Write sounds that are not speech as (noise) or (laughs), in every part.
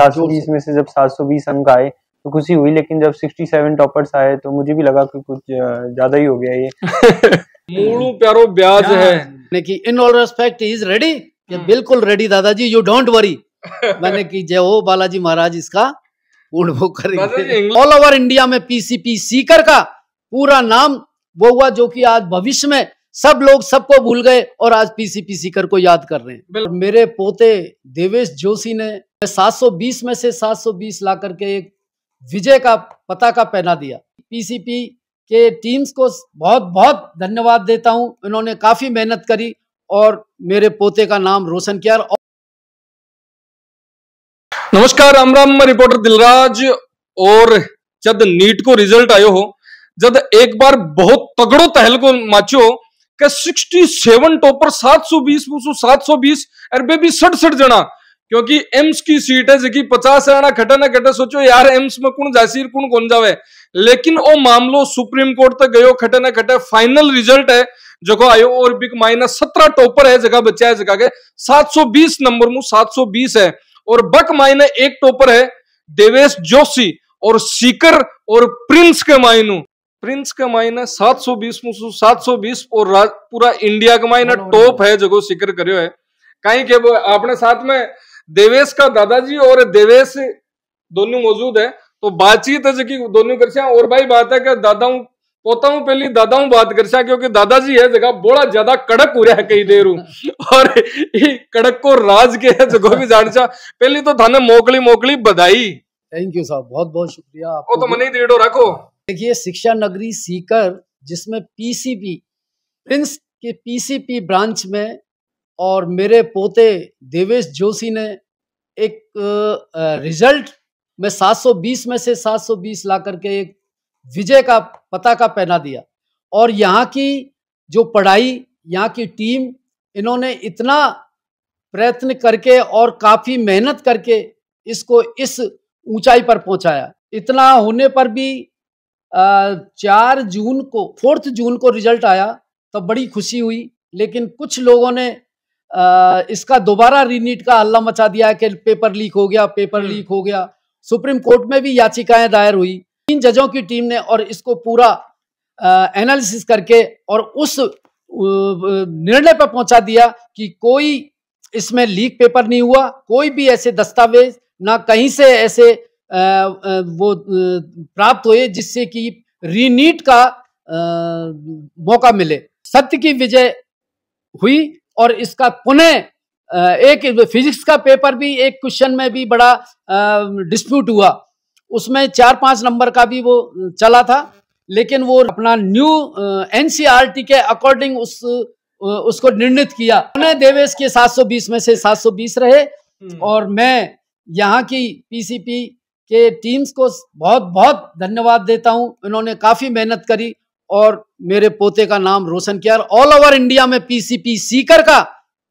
730 में से जब 720 अंक आए तो खुशी हुई लेकिन जब 67 टॉपर्स आए तो मुझे भी लगा कि कुछ ज्यादा ही हो गया ये मोनू (laughs) प्यारो ब्याज है कि in all respect is ready ये बिल्कुल रेडी दादाजी यू डोंट वरी मैंने की जय हो बालाजी महाराज इसका पूर्ण वो करेंगे ऑल ओवर इंडिया में पीसीपी सीकर का पूरा नाम वो हुआ जो कि आज भविष्य में सब लोग सबको भूल गए और आज पीसीपी सीकर को याद कर रहे हैं मेरे पोते देवेश जोशी ने 720 में से 720 ला करके एक विजय का पता का पहना दिया पीसीपी के टीम्स को बहुत बहुत धन्यवाद देता हूं इन्होंने काफ़ी मेहनत करी और मेरे पोते का नाम रोशन किया नमस्कार राम राम रिपोर्टर दिलराज और जब नीट को रिजल्ट आयो हो जब एक बार बहुत तगड़ो तहल को माचो के 67 टॉपर 720 सौ बीस सात सौ बीस और बेबी सड़सठ जना क्योंकि एम्स की सीट है जिकी पचास आना खटा ना खटा सोचो यार एम्स में कौन जासीर कौन कौन जावे लेकिन वो मामलो सुप्रीम कोर्ट तक गयो खटे ना खटे फाइनल रिजल्ट है जो को आयो और बिग माइनस सत्रह टॉपर है जगह बच्चा है जगह के सात सौ बीस नंबर मु सात सौ बीस है और बक माइन एक टॉपर है देवेश जोशी और सीकर और प्रिंस के मायनू प्रिंस का है सात सौ बीस मु सात सौ बीस और पूरा इंडिया का माइन टॉप है जगह सीकर करो है कहीं के वो आपने साथ में देवेश का दादाजी और देवेश दोनों मौजूद है तो बातचीत है जो दोनों कर और भाई बात है क्या दादाऊ पोताऊ पहली दादाऊ बात कर क्योंकि दादाजी है जगह बड़ा ज्यादा कड़क हो रहा है कई देर और ये कड़क को राज के है जगह भी जान सा पहली तो थाने मोकली मोकली बधाई थैंक यू साहब बहुत बहुत शुक्रिया तो आपको तो मनी ही देड़ो रखो देखिए शिक्षा नगरी सीकर जिसमें पीसीपी प्रिंस के पीसीपी ब्रांच में और मेरे पोते देवेश जोशी ने एक रिजल्ट में 720 में से 720 ला करके एक विजय का पता का पहना दिया और यहाँ की जो पढ़ाई यहाँ की टीम इन्होंने इतना प्रयत्न करके और काफ़ी मेहनत करके इसको इस ऊंचाई पर पहुंचाया इतना होने पर भी चार जून को फोर्थ जून को रिजल्ट आया तो बड़ी खुशी हुई लेकिन कुछ लोगों ने इसका दोबारा रीनीट का हल्ला मचा दिया है कि पेपर लीक हो गया पेपर हम्म। लीक हो गया सुप्रीम कोर्ट में भी याचिकाएं दायर हुई तीन जजों की टीम ने और इसको पूरा एनालिसिस करके और उस निर्णय पर पहुंचा दिया कि कोई इसमें लीक पेपर नहीं हुआ कोई भी ऐसे दस्तावेज ना कहीं से ऐसे आ, वो प्राप्त हुए जिससे कि रीनीट का आ, मौका मिले सत्य की विजय हुई और इसका पुनः एक फिजिक्स का पेपर भी एक क्वेश्चन में भी बड़ा डिस्प्यूट हुआ उसमें चार पांच नंबर का भी वो चला था लेकिन वो अपना न्यू एनसीईआरटी e के अकॉर्डिंग उस उसको निर्णित किया उन्हें देवेश के 720 में से 720 रहे हम्म। और मैं यहाँ की पीसीपी के टीम्स को बहुत बहुत धन्यवाद देता हूँ इन्होंने काफी मेहनत करी और मेरे पोते का नाम रोशन किया ऑल ओवर इंडिया में पीसीपी सीकर का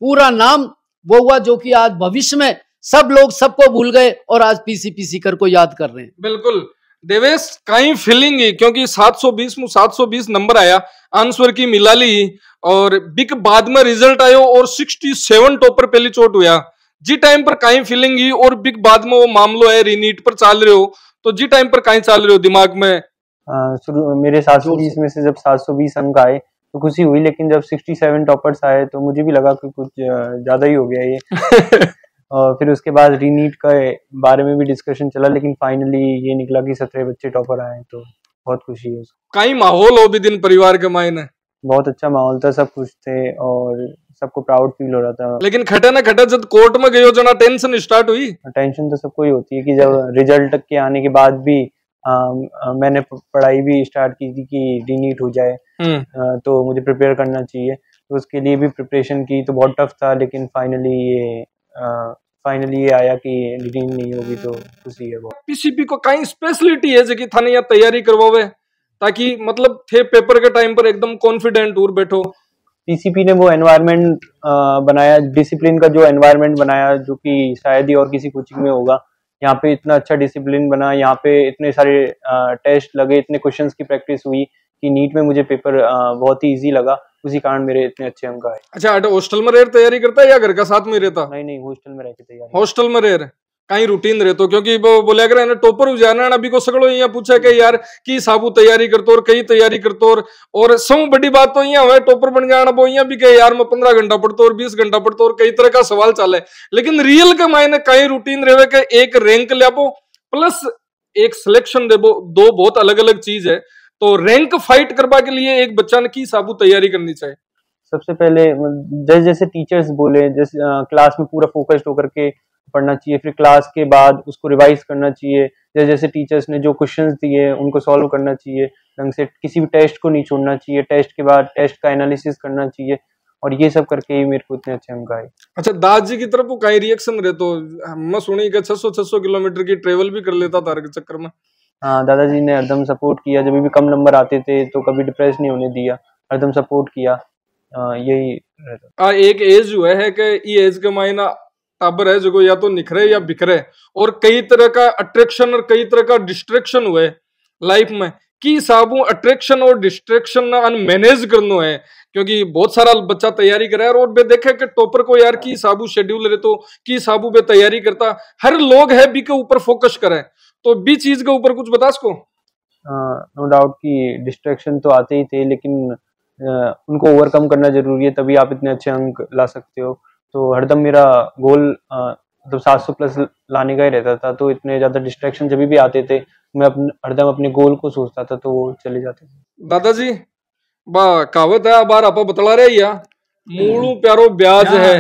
पूरा नाम वो हुआ जो कि आज भविष्य में सब लोग सबको भूल गए और आज पीसीपी सीकर को याद कर रहे हैं बिल्कुल देवेश कई फीलिंग ही क्योंकि 720 में 720 नंबर आया आंसर की मिला ली और बिग बाद में रिजल्ट आयो और 67 टॉपर पहली चोट हुआ जी टाइम पर कई फीलिंग ही और बिग बाद में वो मामलो है रीनीट पर चल रहे हो तो जी टाइम पर कहीं चल रहे हो दिमाग में शुरू मेरे बीस में से जब सात बीस अंक आए तो खुशी हुई लेकिन जब सिक्सटी सेवन टॉपर्स आए तो मुझे भी लगा कि कुछ ज़्यादा ही हो गया ये (laughs) और फिर उसके बाद रीनीट का बारे में भी डिस्कशन चला लेकिन फाइनली ये निकला कि सत्रह बच्चे टॉपर आए तो बहुत खुशी है उसको कहीं माहौल हो भी दिन परिवार के मायने बहुत अच्छा माहौल था सब खुश थे और सबको प्राउड फील हो रहा था लेकिन खटे ना खटे जब कोर्ट में गयो जो ना टेंशन स्टार्ट हुई टेंशन तो सबको ही होती है कि जब रिजल्ट (laughs) के आने के बाद भी हाँ, मैंने पढ़ाई भी स्टार्ट की थी कि डी हो जाए हम्म। तो मुझे प्रिपेयर करना चाहिए तो उसके लिए भी प्रिपरेशन की तो बहुत टफ था लेकिन फाइनली ये फाइनली ये आया कि डीन नहीं होगी तो खुशी है बहुत पीसीपी को कहीं स्पेशलिटी है जो कि थाने यहाँ तैयारी करवावे ताकि मतलब थे पेपर के टाइम पर एकदम कॉन्फिडेंट दूर बैठो पीसीपी ने वो एनवायरनमेंट बनाया डिसिप्लिन का जो एनवायरनमेंट बनाया जो कि शायद ही और किसी कोचिंग में होगा यहाँ पे इतना अच्छा डिसिप्लिन बना यहाँ पे इतने सारे टेस्ट लगे इतने क्वेश्चंस की प्रैक्टिस हुई कि नीट में मुझे पेपर बहुत ही इजी लगा उसी कारण मेरे इतने अच्छे अंक आए अच्छा हॉस्टल में रह तैयारी करता है या घर का साथ में रहता नहीं नहीं हॉस्टल में रह के तैयारी हॉस्टल में रेर कहीं रूटीन કાંઈ રૂટીન રહેતો ક્યોંકિ બોલ્યા કરે અને ટોપર ઉજારણ अभी को सगड़ो यहाँ पूछा कि यार की साबु तैयारी करते और कई तैयारी करते और और सब बड़ी बात तो यहाँ हुआ टोपर बन गया वो यहाँ भी कहे यार मैं पंद्रह घंटा पढ़ता और बीस घंटा पढ़ता और कई तरह का सवाल चाले लेकिन रियल का मायने कहीं रूटीन रहे के एक रैंक ले आपो प्लस एक सिलेक्शन दे दो बहुत अलग अलग चीज है तो रैंक फाइट करवा के लिए एक बच्चा ने की साबु तैयारी करनी चाहिए सबसे पहले जैसे जैसे टीचर्स बोले जैसे क्लास में पूरा फोकस्ड होकर के पढ़ना चाहिए फिर क्लास के बाद उसको रिवाइज करना चाहिए जैसे जैसे टीचर्स ने जो क्वेश्चंस दिए उनको सॉल्व करना चाहिए ढंग से किसी भी टेस्ट को नहीं छोड़ना चाहिए टेस्ट के बाद टेस्ट का एनालिसिस करना चाहिए और ये सब करके ही मेरे को इतने अच्छे अंक आए अच्छा दास जी की तरफ वो कहीं रिएक्शन रहे तो मैं सुनी छह सौ छह सौ किलोमीटर की ट्रेवल भी कर लेता था के चक्कर में हाँ दादाजी ने हरदम सपोर्ट किया जब भी कम नंबर आते थे तो कभी डिप्रेस नहीं होने दिया हरदम सपोर्ट किया आ, हाँ, यही आ, एक एज हुआ है कि ये एज के मायना टाबर है जो या तो निखरे या बिखरे और कई तरह का अट्रैक्शन और कई तरह का डिस्ट्रेक्शन हुए लाइफ में कि साबू अट्रैक्शन और डिस्ट्रेक्शन अन मैनेज करना है क्योंकि बहुत सारा बच्चा तैयारी है और वे देखे कि टॉपर को यार की साबू शेड्यूल रहे तो की साबू बे तैयारी करता हर लोग है बी के ऊपर फोकस करे तो बी चीज के ऊपर कुछ बता सको नो डाउट कि डिस्ट्रैक्शन तो आते ही थे लेकिन आ, उनको ओवरकम करना जरूरी है तभी आप इतने अच्छे अंक ला सकते हो तो हरदम मेरा गोल मतलब सात सौ प्लस लाने का ही रहता था तो इतने ज़्यादा डिस्ट्रैक्शन जब भी आते थे मैं अपने हरदम अपने गोल को सोचता था तो वो चले जाते दादाजी बा कहावत है बार आप बतला रहे या मूलू प्यारो ब्याज है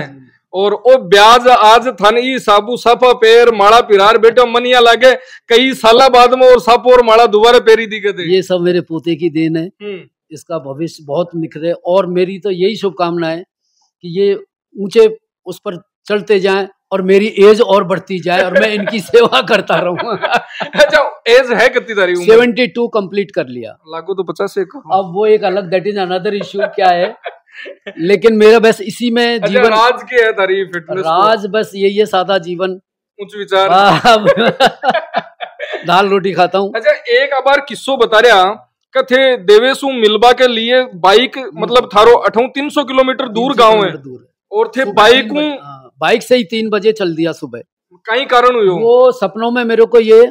और ओ ब्याज आज थन ई साबू साफा पेर माड़ा पिरार बेटा मनिया लागे कई साल बाद में और सापो और माड़ा दोबारा पेरी दी गए ये सब मेरे पोते की देन है हम्म। इसका भविष्य बहुत निखरे और मेरी तो यही शुभकामना है कि ये ऊंचे उस पर चलते जाए और मेरी एज और बढ़ती जाए और मैं इनकी (laughs) सेवा करता रहूं अच्छा, एज है कितनी तारीख सेवेंटी टू कम्प्लीट कर लिया लागू तो पचास से अब वो एक अलग दैट इज अनदर इश्यू क्या है लेकिन मेरा बस इसी में अच्छा, जीवन राज के है तारीफ फिटनेस राज बस यही है सादा जीवन उच्च विचार दाल रोटी खाता हूँ अच्छा एक अबार किस्सो बता रहा कथे देवेशु मिलबा के लिए बाइक मतलब थारो अठो तीन सौ किलोमीटर दूर गाँव है दूर और थे बाइक में बाइक हाँ, से ही तीन बजे चल दिया सुबह कई कारण हुए वो सपनों में मेरे को ये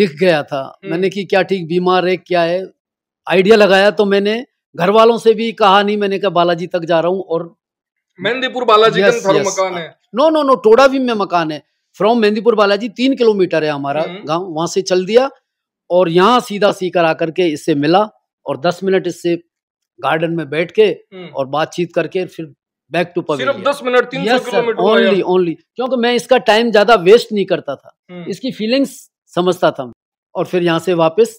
दिख गया था हम्म। मैंने कि क्या ठीक बीमार है क्या है आइडिया लगाया तो मैंने घर वालों से भी कहा नहीं मैंने कहा बालाजी तक जा रहा हूँ और मेहंदीपुर बालाजी yes, yes, मकान है नो नो नो टोड़ा भी में मकान है फ्रॉम मेहंदीपुर बालाजी तीन किलोमीटर है हमारा हम्म। गांव वहां से चल दिया और यहाँ सीधा सीकर आकर के इससे मिला और दस मिनट इससे गार्डन में बैठ के हम्म। और बातचीत करके फिर बैक टू सिर्फ दस मिनट तीन yes, किलोमीटर ओनली ओनली क्योंकि मैं इसका टाइम ज्यादा वेस्ट नहीं करता था हम्म। इसकी फीलिंग्स समझता था और फिर यहाँ से वापस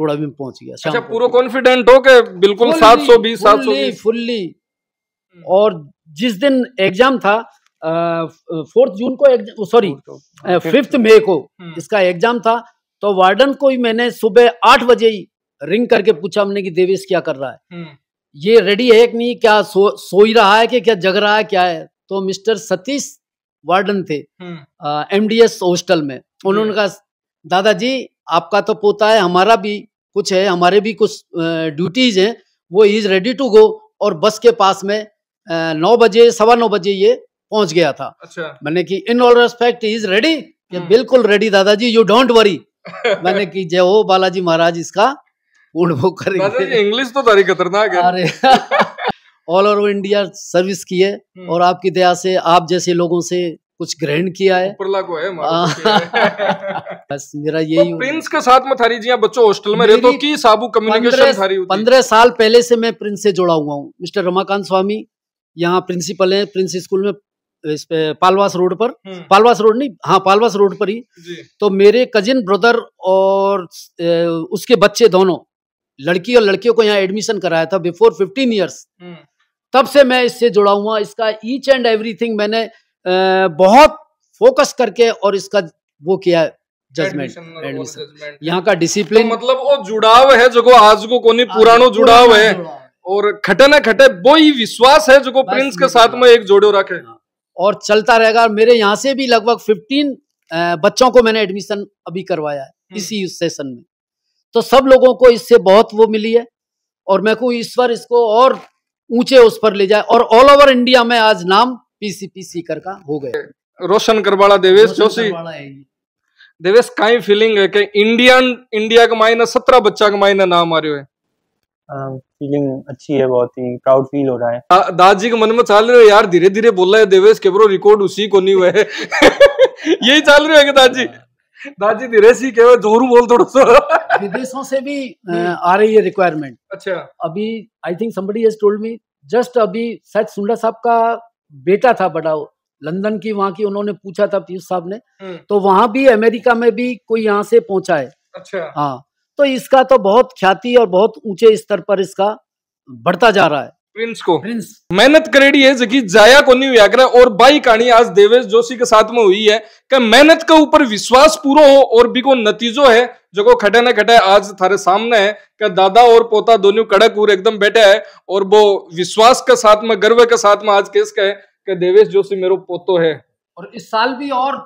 थोड़ा भी पहुंच गया अच्छा पूरा कॉन्फिडेंट हो के बिल्कुल सात सौ बीस सात सौ फुल्ली हम्म। और जिस दिन एग्जाम था फोर्थ जून को सॉरी फिफ्थ मे को हम्म। इसका एग्जाम था तो वार्डन को ही मैंने सुबह आठ बजे ही रिंग करके पूछा हमने कि देवेश क्या कर रहा है ये रेडी है कि नहीं क्या सो सो ही रहा है कि क्या जग रहा है क्या है तो मिस्टर सतीश वार्डन थे एमडीएस हम्म। हॉस्टल में उन्होंने कहा दादाजी आपका तो पोता है हमारा भी कुछ है हमारे भी कुछ ड्यूटीज हैं वो इज रेडी टू गो और बस के पास में नौ बजे सवा नौ बजे ये पहुंच गया था अच्छा। मैंने कि in all respect is ready बिल्कुल रेडी दादाजी यू डोंट वरी मैंने कि जय हो बालाजी महाराज इसका पूर्ण बुक करेंगे इंग्लिश तो तारी खतरनाक है अरे ऑल ओवर इंडिया सर्विस की है हम्म। और आपकी दया से आप जैसे लोगों से कुछ ग्रहण किया है को है (laughs) बस मेरा यही तो प्रिंस के साथ में थारी जी बच्चों हॉस्टल में रहते तो की साबू कम्युनिकेशन थारी पंद्रह साल पहले से मैं प्रिंस से जुड़ा हुआ हूँ मिस्टर रमाकांत स्वामी यहाँ प्रिंसिपल है प्रिंस स्कूल में इस पे पालवास रोड पर हम्म। पालवास रोड नहीं हाँ पालवास रोड पर ही तो मेरे कजिन ब्रदर और उसके बच्चे दोनों लड़की और लड़कियों को यहाँ एडमिशन कराया था बिफोर फिफ्टीन ईयर्स तब से मैं इससे जुड़ा हुआ इसका ईच एंड एवरीथिंग मैंने बहुत फोकस करके और इसका वो किया जजमेंट एडमिशन यहाँ का डिसिप्लिन तो मतलब वो जुड़ाव है जो को आज को कोनी पुरानो जुड़ाव है और खटे ना खटे वो ही विश्वास है जो को प्रिंस के तो साथ में एक जोड़ो रखे हाँ। और चलता रहेगा मेरे यहाँ से भी लगभग फिफ्टीन बच्चों को मैंने एडमिशन अभी करवाया है हम्म। इसी सेशन में तो सब लोगों को इससे बहुत वो मिली है और मैं कहूँ ईश्वर इसको और ऊंचे उस पर ले जाए और ऑल ओवर इंडिया में आज नाम पीसीपी सीकर का हो गया रोशन करवाड़ा देवेश जोशी देवेश काई फीलिंग है कि इंडियन इंडिया का मायने सत्रह बच्चा का मायने नाम आ रहे है फीलिंग अच्छी है बहुत ही प्राउड फील हो रहा है दादाजी के मन में चाल रहे हो यार धीरे धीरे बोला है देवेश के ब्रो रिकॉर्ड उसी को नहीं हुआ है (laughs) यही चाल रहे हो दादाजी दादी बोल थोड़ा सा विदेशों से भी आ रही है रिक्वायरमेंट अच्छा अभी I think somebody has told me just अभी शायद सुंडा साहब का बेटा था बड़ा लंदन की वहाँ की उन्होंने पूछा था पीयूष साहब ने हम्म। तो वहाँ भी अमेरिका में भी कोई यहाँ से पहुंचा है अच्छा हाँ तो इसका तो बहुत ख्याति और बहुत ऊंचे स्तर पर इसका बढ़ता जा रहा है प्रिंस को प्रिंस मेहनत करेड़ी है जबकि जाया को नहीं हुआ और बाई कहानी आज देवेश जोशी के साथ में हुई है कि मेहनत के ऊपर विश्वास पूरा हो और भी को नतीजो है जो को खटे न खटे आज थारे सामने है कि दादा और पोता दोनों कड़क और एकदम बैठे है और वो विश्वास के साथ में गर्व के साथ में आज केस का है कि देवेश जोशी मेरो पोतो है और इस साल भी और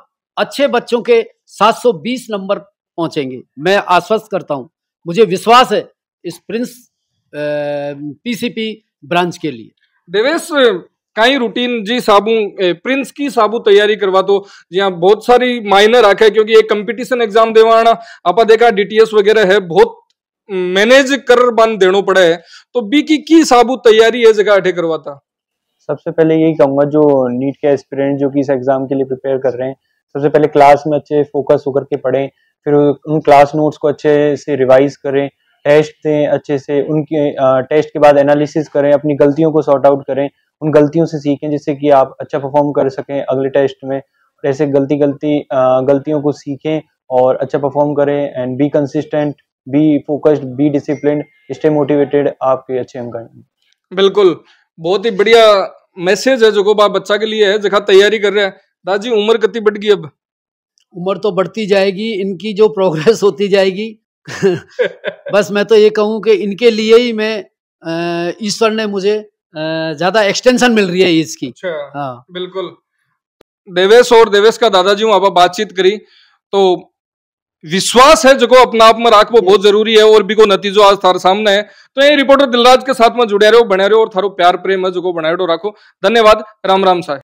अच्छे बच्चों के 720 नंबर पहुंचेंगे मैं आश्वस्त करता हूँ मुझे विश्वास है इस प्रिंस पीसीपी ब्रांच के लिए देवेश कई रूटीन जी साबू प्रिंस की साबू तैयारी करवा तो जी हाँ, बहुत सारी मायने रखे क्योंकि एक कंपटीशन एग्जाम देवाना आप देखा डीटीएस वगैरह है बहुत मैनेज कर बंद देनो पड़े है तो बी की की साबू तैयारी है जगह अठे करवाता सबसे पहले यही कहूंगा जो नीट के एस्पिरेंट जो कि इस एग्जाम के लिए प्रिपेयर कर रहे हैं सबसे पहले क्लास में अच्छे फोकस होकर के पढ़ें फिर उन क्लास नोट्स को अच्छे से रिवाइज करें टेस्ट दें अच्छे से उनके टेस्ट के बाद एनालिसिस करें अपनी गलतियों को सॉर्ट आउट करें उन गलतियों से सीखें जिससे कि आप अच्छा परफॉर्म कर सकें अगले टेस्ट में ऐसे गलती गलती गलतियों को सीखें और अच्छा परफॉर्म करें and be consistent be focused be discipline stay motivated आपके अच्छे अंक आएंगे बिल्कुल बहुत ही बढ़िया मैसेज है जो को बच्चा के लिए है जगह तैयारी कर रहे हैं दादी उम्र कितनी बढ़ गई अब उम्र तो बढ़ती जाएगी इनकी जो प्रोग्रेस होती जाएगी (laughs) बस मैं तो ये कहूँ कि इनके लिए ही मैं ईश्वर ने मुझे ज्यादा एक्सटेंशन मिल रही है इसकी अच्छा, हाँ बिल्कुल देवेश और देवेश का दादाजी हूँ आप बातचीत करी तो विश्वास है जो को अपना आप में राख बहुत जरूरी है और भी को नतीजो आज थारे सामने है तो ये रिपोर्टर दिलराज के साथ में जुड़े रहो बने रहो और थारो प्यार प्रेम है जो को बनाए रखो राखो धन्यवाद राम राम साहब